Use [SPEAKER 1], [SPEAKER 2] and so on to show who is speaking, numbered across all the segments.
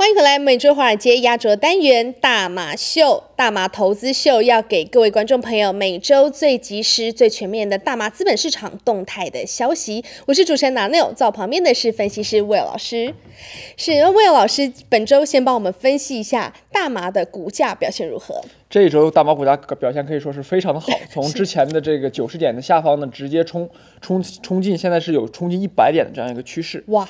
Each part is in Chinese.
[SPEAKER 1] 欢迎回来！每周华尔街压轴单元——大麻秀、大麻投资秀，要给各位观众朋友每周最及时、最全面的大麻资本市场动态的消息。我是主持人拿妞，在我旁边的是分析师 Will 老师。是 Will 老师，本周先帮我们分析一下大麻的股价表现如何？
[SPEAKER 2] 这一周大麻股价表现可以说是非常的好，从之前的这个九十点的下方呢，直接冲冲冲进，现在是有冲进一百点的这样一个趋势。
[SPEAKER 1] 哇！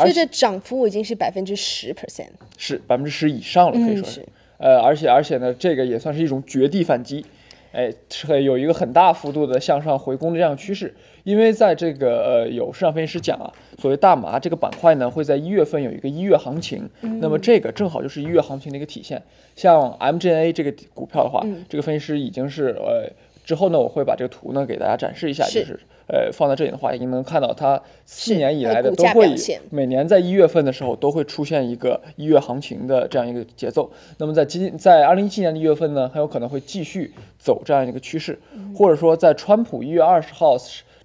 [SPEAKER 1] 所以这涨幅已经是百分之十 percent，
[SPEAKER 2] 是百分之十以上了，可以说是，呃，而且而且呢，这个也算是一种绝地反击，哎，是有一个很大幅度的向上回攻的这样趋势，因为在这个呃，有市场分析师讲啊，所谓大麻这个板块呢，会在一月份有一个一月行情，那么这个正好就是一月行情的一个体现，像 M G N A 这个股票的话，这个分析师已经是呃。之后呢，我会把这个图呢给大家展示一下，就是呃，放在这里的话，已经能看到它四年以来的都会每年在一月份的时候都会出现一个一月行情的这样一个节奏。那么在今在二零一七年的一月份呢，很有可能会继续走这样一个趋势，或者说在川普一月二十号。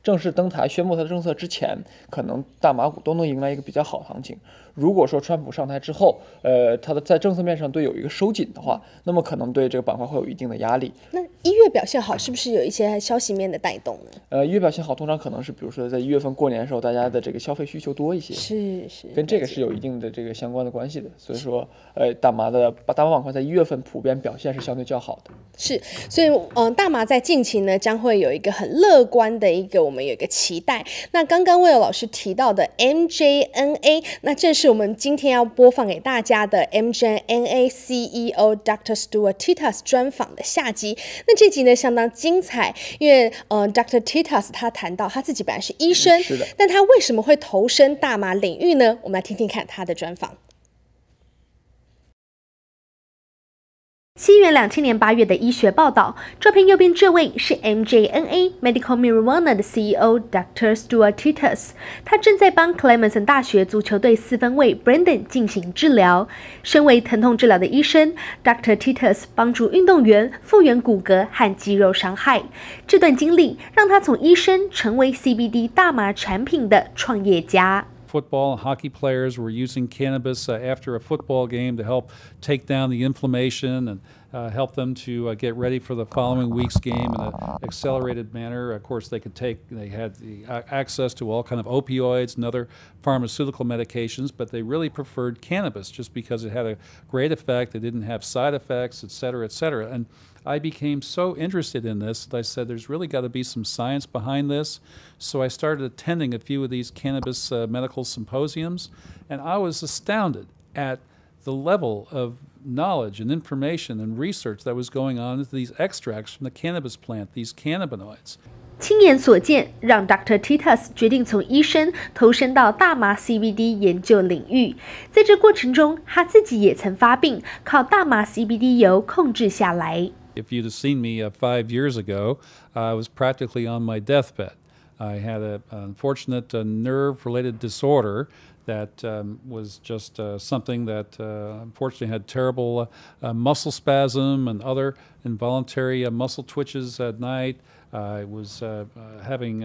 [SPEAKER 2] 正式登台宣布他的政策之前，可能大麻股都能迎来一个比较好的行情。如果说川普上台之后，呃，他的在政策面上对有一个收紧的话，那么可能对这个板块会有一定的压力。
[SPEAKER 1] 那一月表现好，是不是有一些消息面的带动呢？
[SPEAKER 2] 呃，一月表现好，通常可能是比如说在一月份过年的时候，大家的这个消费需求多一些，是是，跟这个是有一定的这个相关的关系的。所以说，呃，大麻的大麻板块在一月份普遍表现是相对较好的。
[SPEAKER 1] 是，所以，嗯，大麻在近期呢将会有一个很乐观的一个我。我们有一个期待。那刚刚魏尔老师提到的 MJNA，那正是我们今天要播放给大家的 MJNA CEO Doctor Stuart Titus 专访的下集。那这集呢相当精彩，因为呃，Doctor Titus 他谈到他自己本来是医生，是的，但他为什么会投身大麻领域呢？我们来听听看他的专访。西元两千年八月的医学报道，照片右边这位是 M J N A Medical Marijuana 的 C E O Doctor Stuart t i t u s 他正在帮克莱蒙森大学足球队四分卫 Brandon 进行治疗。身为疼痛治疗的医生，Doctor t i t u s 帮助运动员复原骨骼和肌肉伤害。这段经历让他从医生成为 C B D 大麻产品的创业家。
[SPEAKER 3] football and hockey players were using cannabis uh, after a football game to help take down the inflammation and uh, help them to uh, get ready for the following week's game in an accelerated manner. Of course, they could take, they had the access to all kind of opioids and other pharmaceutical medications, but they really preferred cannabis just because it had a great effect. It didn't have side effects, et cetera, et cetera. And I became so interested in this that I said there's really got to be some science behind this. So I started attending a few of these cannabis uh, medical symposiums, and I was astounded at the level of knowledge and information and research that was going on with these extracts from the cannabis plant, these cannabinoids.
[SPEAKER 1] 亲眼所见，让 Dr. Titus 决定从医生投身到大麻 CBD 研究领域。在这过程中，他自己也曾发病，靠大麻 CBD 油控制下来。
[SPEAKER 3] If you'd have seen me uh, five years ago, I was practically on my deathbed. I had an unfortunate uh, nerve related disorder that um, was just uh, something that uh, unfortunately had terrible uh, uh muscle spasm and other involuntary uh, muscle twitches at night. Uh, I was having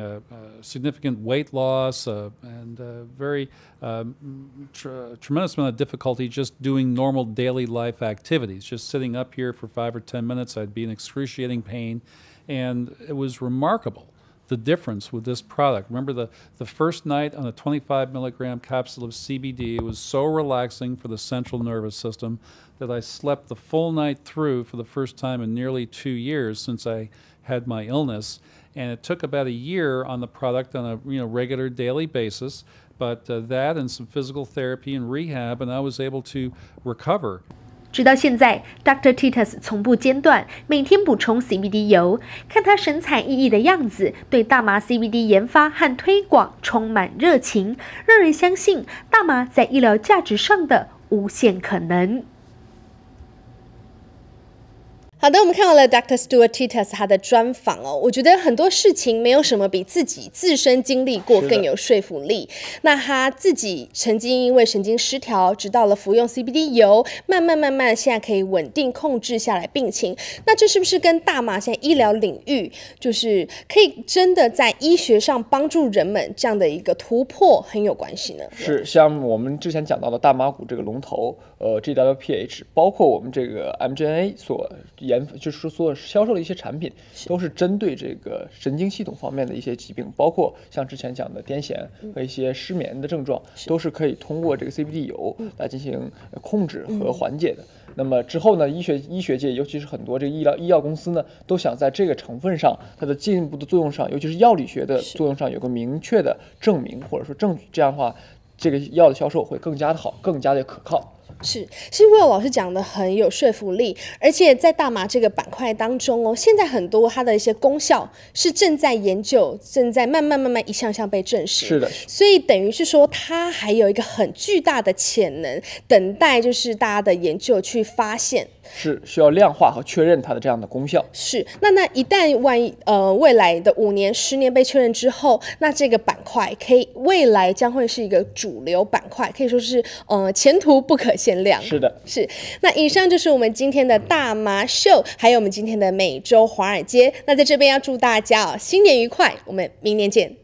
[SPEAKER 3] significant weight loss and very um, tr- tremendous amount of difficulty just doing normal daily life activities. Just sitting up here for five or ten minutes, I'd be in excruciating pain, and it was remarkable the difference with this product. Remember the, the first night on a 25 milligram capsule of CBD was so relaxing for the central nervous system that I slept the full night through for the first time in nearly two years since I had my illness. And it took about a year on the product on a you know regular daily basis, but uh, that and some physical therapy and rehab, and I was able to recover.
[SPEAKER 1] 直到现在，Dr. t i t e s 从不间断，每天补充 CBD 油。看他神采奕奕的样子，对大麻 CBD 研发和推广充满热情，让人相信大麻在医疗价值上的无限可能。好的，我们看完了 d r Stuart t i t a s 他的专访哦。我觉得很多事情没有什么比自己自身经历过更有说服力。那他自己曾经因为神经失调，直到了服用 CBD 油，慢慢慢慢现在可以稳定控制下来病情。那这是不是跟大麻现在医疗领域就是可以真的在医学上帮助人们这样的一个突破很有关系呢？
[SPEAKER 2] 是，像我们之前讲到的大麻股这个龙头，呃，GWPH，包括我们这个 MGA 所。研就是有销售的一些产品，都是针对这个神经系统方面的一些疾病，包括像之前讲的癫痫和一些失眠的症状，都是可以通过这个 CBD 油来进行控制和缓解的。那么之后呢，医学医学界，尤其是很多这个医疗医药公司呢，都想在这个成分上，它的进一步的作用上，尤其是药理学的作用上，有个明确的证明或者说证，据，这样的话，这个药的销售会更加的好，更加的可靠。
[SPEAKER 1] 是，其实魏老师讲的很有说服力，而且在大麻这个板块当中哦，现在很多它的一些功效是正在研究，正在慢慢慢慢一项项被证实，是的，所以等于是说它还有一个很巨大的潜能等待就是大家的研究去发现，
[SPEAKER 2] 是需要量化和确认它的这样的功效，
[SPEAKER 1] 是，那那一旦万一呃未来的五年十年被确认之后，那这个板块可以未来将会是一个主流板块，可以说是呃前途不可限。限量是的，是那以上就是我们今天的大麻秀，还有我们今天的美洲华尔街。那在这边要祝大家哦，新年愉快，我们明年见。